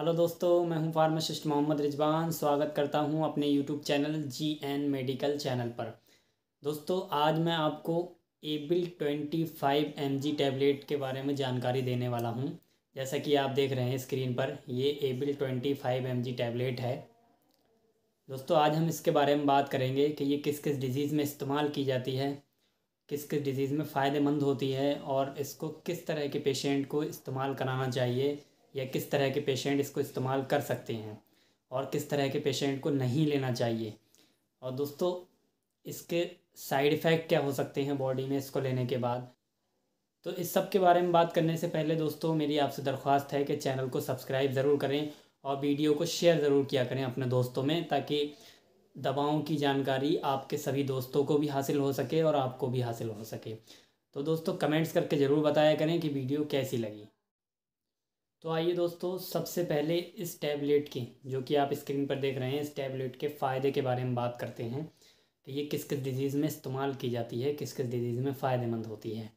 hello दोस्तों मैं हूं फार्मासिस्ट मोहम्मद रिजवान स्वागत करता हूं अपने यूट्यूब चैनल जी एन मेडिकल चैनल पर दोस्तों आज मैं आपको Avil twenty five M G tablet के बारे में जानकारी देने वाला हूं जैसा कि आप देख रहे हैं स्क्रीन पर ये Avil twenty five M G tablet है दोस्तों आज हम इसके बारे में बात करेंगे कि ये किस किस डिज़ीज़ में इस्तेमाल की जाती है किस किस डिज़ीज़ में फ़ायदेमंद होती है और इसको किस तरह के पेशेंट को इस्तेमाल कराना चाहिए या किस तरह के पेशेंट इसको इस्तेमाल कर सकते हैं और किस तरह के पेशेंट को नहीं लेना चाहिए और दोस्तों इसके साइड इफ़ेक्ट क्या हो सकते हैं बॉडी में इसको लेने के बाद तो इस सब के बारे में बात करने से पहले दोस्तों मेरी आपसे दरख्वास्त है कि चैनल को सब्सक्राइब ज़रूर करें और वीडियो को शेयर ज़रूर किया करें अपने दोस्तों में ताकि दवाओं की जानकारी आपके सभी दोस्तों को भी हासिल हो सके और आपको भी हासिल हो सके तो दोस्तों कमेंट्स करके ज़रूर बताया करें कि वीडियो कैसी लगी तो आइए दोस्तों सबसे पहले इस टैबलेट की जो कि आप स्क्रीन पर देख रहे हैं इस टैबलेट के फ़ायदे के बारे में बात करते हैं कि ये किस किस डिजीज़ में इस्तेमाल की जाती है किस किस डिजीज़ में फ़ायदेमंद होती है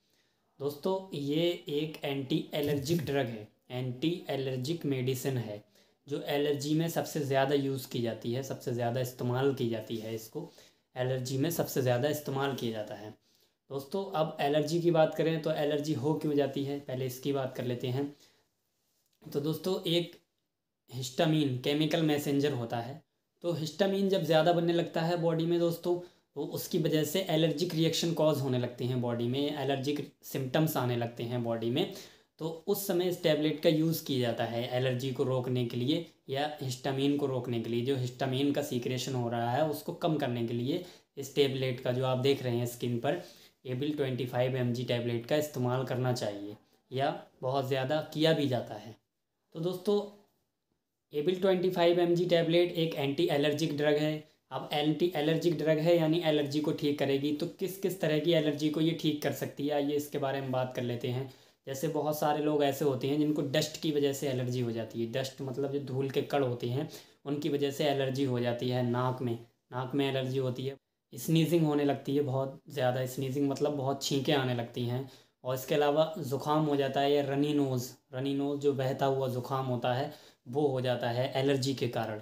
दोस्तों ये एक एंटी एलर्जिक ड्रग है एंटी एलर्जिक मेडिसिन है जो एलर्जी में सबसे ज़्यादा यूज़ की जाती है सबसे ज़्यादा इस्तेमाल की जाती है इसको एलर्जी में सबसे ज़्यादा इस्तेमाल किया जाता है दोस्तों अब एलर्जी की बात करें तो एलर्जी हो क्यों जाती है पहले इसकी बात कर लेते हैं तो दोस्तों एक हिस्टामीन केमिकल मैसेंजर होता है तो हिस्टामीन जब ज़्यादा बनने लगता है बॉडी में दोस्तों तो उसकी वजह से एलर्जिक रिएक्शन कॉज होने लगते हैं बॉडी में एलर्जिक सिम्टम्स आने लगते हैं बॉडी में तो उस समय इस टैबलेट का यूज़ किया जाता है एलर्जी को रोकने के लिए या हिस्टामीन को रोकने के लिए जो हिस्टामीन का सीक्रेशन हो रहा है उसको कम करने के लिए इस टैबलेट का जो आप देख रहे हैं स्किन पर Avil twenty five M G tablet का इस्तेमाल करना चाहिए या बहुत ज़्यादा किया भी जाता है तो दोस्तों Avil twenty five M G tablet एक एंटी एलर्जिक ड्रग है अब एंटी एलर्जिक ड्रग है यानी एलर्जी को ठीक करेगी तो किस किस तरह की एलर्जी को ये ठीक कर सकती है आइए इसके बारे में बात कर लेते हैं जैसे बहुत सारे लोग ऐसे होते हैं जिनको डस्ट की वजह से एलर्जी हो जाती है डस्ट मतलब जो धूल के कड़ होते हैं उनकी वजह से एलर्जी हो जाती है नाक में नाक में एलर्जी होती है स्नीजिंग होने लगती है बहुत ज़्यादा स्नीजिंग मतलब बहुत छींकें आने लगती हैं और इसके अलावा ज़ुकाम हो जाता है या रनी नोज़ रनी नोज़ जो बहता हुआ ज़ुकाम होता है वो हो जाता है एलर्जी के कारण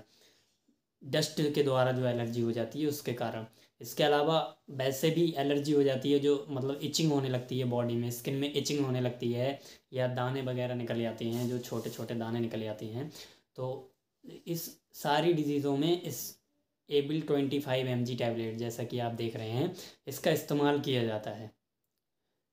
डस्ट के द्वारा जो एलर्जी हो जाती है उसके कारण इसके अलावा वैसे भी एलर्जी हो जाती है जो मतलब इचिंग होने लगती है बॉडी में स्किन में इचिंग होने लगती है या दाने वगैरह निकल जाते हैं जो छोटे छोटे दाने निकल जाते हैं तो इस सारी डिजीज़ों में इस Avil twenty five M G tablet जैसा कि आप देख रहे हैं इसका इस्तेमाल किया जाता है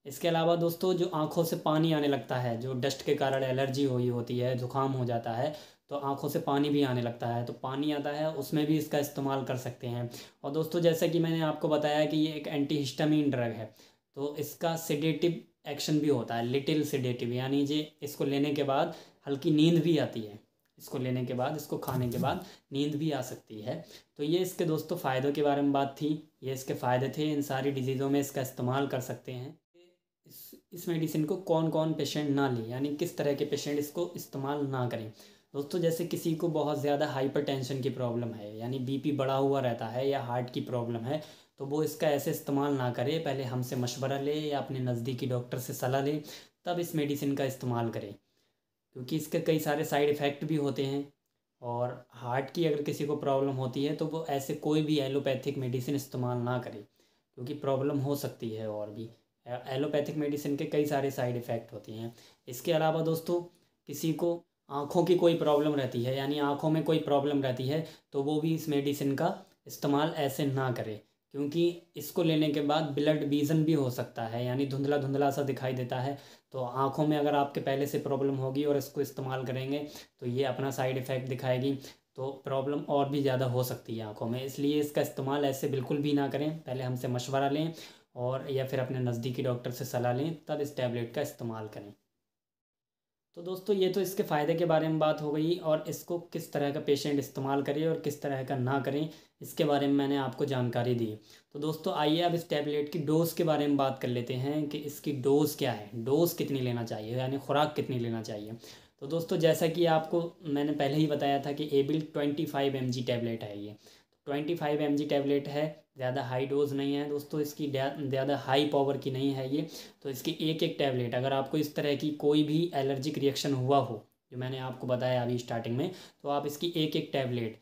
इसके अलावा दोस्तों जो आँखों से पानी आने लगता है जो डस्ट के कारण एलर्जी हुई होती है ज़ुकाम हो जाता है तो आँखों से पानी भी आने लगता है तो पानी आता है उसमें भी इसका इस्तेमाल कर सकते हैं और दोस्तों जैसा कि मैंने आपको बताया कि ये एक एंटी हिस्टामिन ड्रग है तो इसका सिडेटिव एक्शन भी होता है लिटिल सिडेटिव यानी जी इसको लेने के बाद हल्की नींद भी आती है इसको लेने के बाद इसको खाने के बाद नींद भी आ सकती है तो ये इसके दोस्तों फ़ायदों के बारे में बात थी ये इसके फ़ायदे थे इन सारी डिजीज़ों में इसका इस्तेमाल कर सकते हैं इस इस मेडिसिन को कौन कौन पेशेंट ना लें यानी किस तरह के पेशेंट इसको इस्तेमाल ना करें दोस्तों जैसे किसी को बहुत ज़्यादा हाइपरटेंशन की प्रॉब्लम है यानी बीपी बढ़ा हुआ रहता है या हार्ट की प्रॉब्लम है तो वो इसका ऐसे इस्तेमाल ना करें पहले हमसे मशवरा ले या अपने नज़दीकी डॉक्टर से सलाह लें तब इस मेडिसिन का इस्तेमाल करें क्योंकि इसके कई सारे साइड इफ़ेक्ट भी होते हैं और हार्ट की अगर किसी को प्रॉब्लम होती है तो वो ऐसे कोई भी एलोपैथिक मेडिसिन इस्तेमाल ना करे क्योंकि प्रॉब्लम हो सकती है और भी एलोपैथिक मेडिसिन के कई सारे साइड इफ़ेक्ट होते हैं इसके अलावा दोस्तों किसी को आँखों की कोई प्रॉब्लम रहती है यानी आँखों में कोई प्रॉब्लम रहती है तो वो भी इस मेडिसिन का इस्तेमाल ऐसे ना करें क्योंकि इसको लेने के बाद ब्लड बीजन भी हो सकता है यानी धुंधला धुंधला सा दिखाई देता है तो आँखों में अगर आपके पहले से प्रॉब्लम होगी और इसको इस्तेमाल करेंगे तो ये अपना साइड इफ़ेक्ट दिखाएगी तो प्रॉब्लम और भी ज़्यादा हो सकती है आँखों में इसलिए इसका इस्तेमाल ऐसे बिल्कुल भी ना करें पहले हमसे मशवरा लें और या फिर अपने नज़दीकी डॉक्टर से सलाह लें तब इस टैबलेट का इस्तेमाल करें तो दोस्तों ये तो इसके फ़ायदे के बारे में बात हो गई और इसको किस तरह का पेशेंट इस्तेमाल करे और किस तरह का ना करें इसके बारे में मैंने आपको जानकारी दी तो दोस्तों आइए अब इस टैबलेट की डोज़ के बारे में बात कर लेते हैं कि इसकी डोज़ क्या है डोज़ कितनी लेना चाहिए यानी खुराक कितनी लेना चाहिए तो दोस्तों जैसा कि आपको मैंने पहले ही बताया था कि Avil twenty five M G tablet है ये twenty five M G tablet है ज़्यादा हाई डोज नहीं है दोस्तों इसकी ज़्यादा हाई पावर की नहीं है ये तो इसकी एक एक टैबलेट अगर आपको इस तरह की कोई भी एलर्जिक रिएक्शन हुआ हो जो मैंने आपको बताया अभी स्टार्टिंग में तो आप इसकी एक एक टैबलेट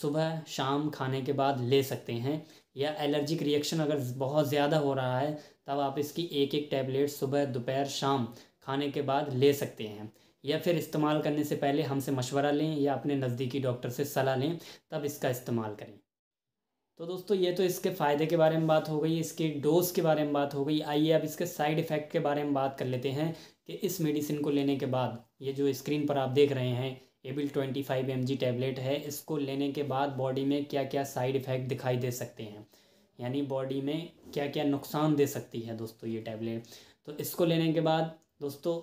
सुबह शाम खाने के बाद ले सकते हैं या एलर्जिक रिएक्शन अगर बहुत ज़्यादा हो रहा है तब आप इसकी एक एक टैबलेट सुबह दोपहर शाम खाने के बाद ले सकते हैं या फिर इस्तेमाल करने से पहले हमसे मशवरा लें या अपने नज़दीकी डॉक्टर से सलाह लें तब इसका इस्तेमाल करें तो दोस्तों ये तो इसके फ़ायदे के बारे में बात हो गई इसके डोज़ के बारे में बात हो गई आइए अब इसके साइड इफ़ेक्ट के बारे में बात कर लेते हैं कि इस मेडिसिन को लेने के बाद ये जो स्क्रीन पर आप देख रहे हैं Avil twenty five M G tablet है इसको लेने के बाद बॉडी में क्या क्या साइड इफ़ेक्ट दिखाई दे सकते हैं यानी बॉडी में क्या क्या नुकसान दे सकती है दोस्तों ये टैबलेट तो इसको लेने के बाद दोस्तों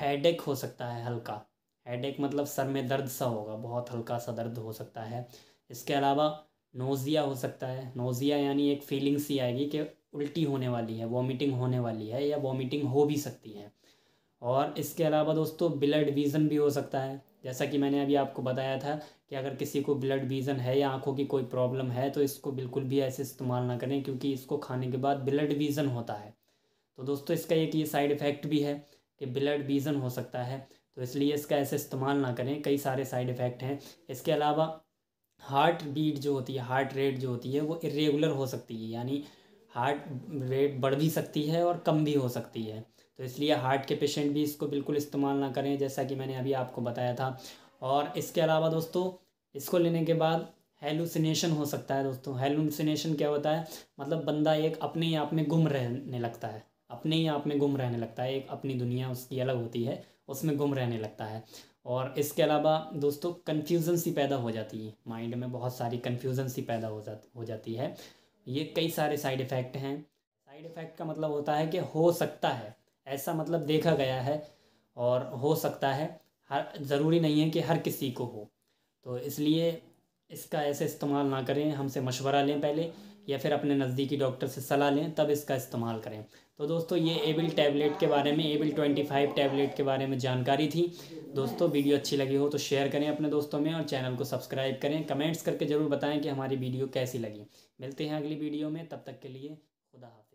हेडेक हो सकता है हल्का हेडेक मतलब सर में दर्द सा होगा बहुत हल्का सा दर्द हो सकता है इसके अलावा नोज़िया हो सकता है नोज़िया यानी एक फीलिंग सी आएगी कि उल्टी होने वाली है वॉमिटिंग होने वाली है या वॉमिटिंग हो भी सकती है और इसके अलावा दोस्तों ब्लड विज़न भी हो सकता है जैसा कि मैंने अभी आपको बताया था कि अगर किसी को ब्लड विज़न है या आंखों की कोई प्रॉब्लम है तो इसको बिल्कुल भी ऐसे इस्तेमाल ना करें क्योंकि इसको खाने के बाद ब्लड विज़न होता है तो दोस्तों इसका एक ये साइड इफ़ेक्ट भी है कि ब्लड बीजन हो सकता है तो इसलिए इसका ऐसे इस्तेमाल ना करें कई सारे साइड इफ़ेक्ट हैं इसके अलावा हार्ट बीट जो होती है हार्ट रेट जो होती है वो इरेगुलर हो सकती है यानी हार्ट रेट बढ़ भी सकती है और कम भी हो सकती है तो इसलिए हार्ट के पेशेंट भी इसको बिल्कुल इस्तेमाल ना करें जैसा कि मैंने अभी आपको बताया था और इसके अलावा दोस्तों इसको लेने के बाद हेलुसिनेशन हो सकता है दोस्तों हेलुसिनेशन क्या होता है मतलब बंदा एक अपने आप में गुम रहने लगता है अपने ही आप में गुम रहने लगता है एक अपनी दुनिया उसकी अलग होती है उसमें गुम रहने लगता है और इसके अलावा दोस्तों कन्फ्यूज़न सी पैदा हो जाती है माइंड में बहुत सारी कन्फ्यूज़न सी पैदा हो जाती हो जाती है ये कई सारे साइड इफ़ेक्ट हैं साइड इफ़ेक्ट का मतलब होता है कि हो सकता है ऐसा मतलब देखा गया है और हो सकता है हर ज़रूरी नहीं है कि हर किसी को हो तो इसलिए इसका ऐसे इस्तेमाल ना करें हमसे मशवरा लें पहले या फिर अपने नज़दीकी डॉक्टर से सलाह लें तब इसका इस्तेमाल करें तो दोस्तों ये एबिल टैबलेट के बारे में एबिल ट्वेंटी फाइव टैबलेट के बारे में जानकारी थी दोस्तों वीडियो अच्छी लगी हो तो शेयर करें अपने दोस्तों में और चैनल को सब्सक्राइब करें कमेंट्स करके ज़रूर बताएं कि हमारी वीडियो कैसी लगी मिलते हैं अगली वीडियो में तब तक के लिए खुदा हाफ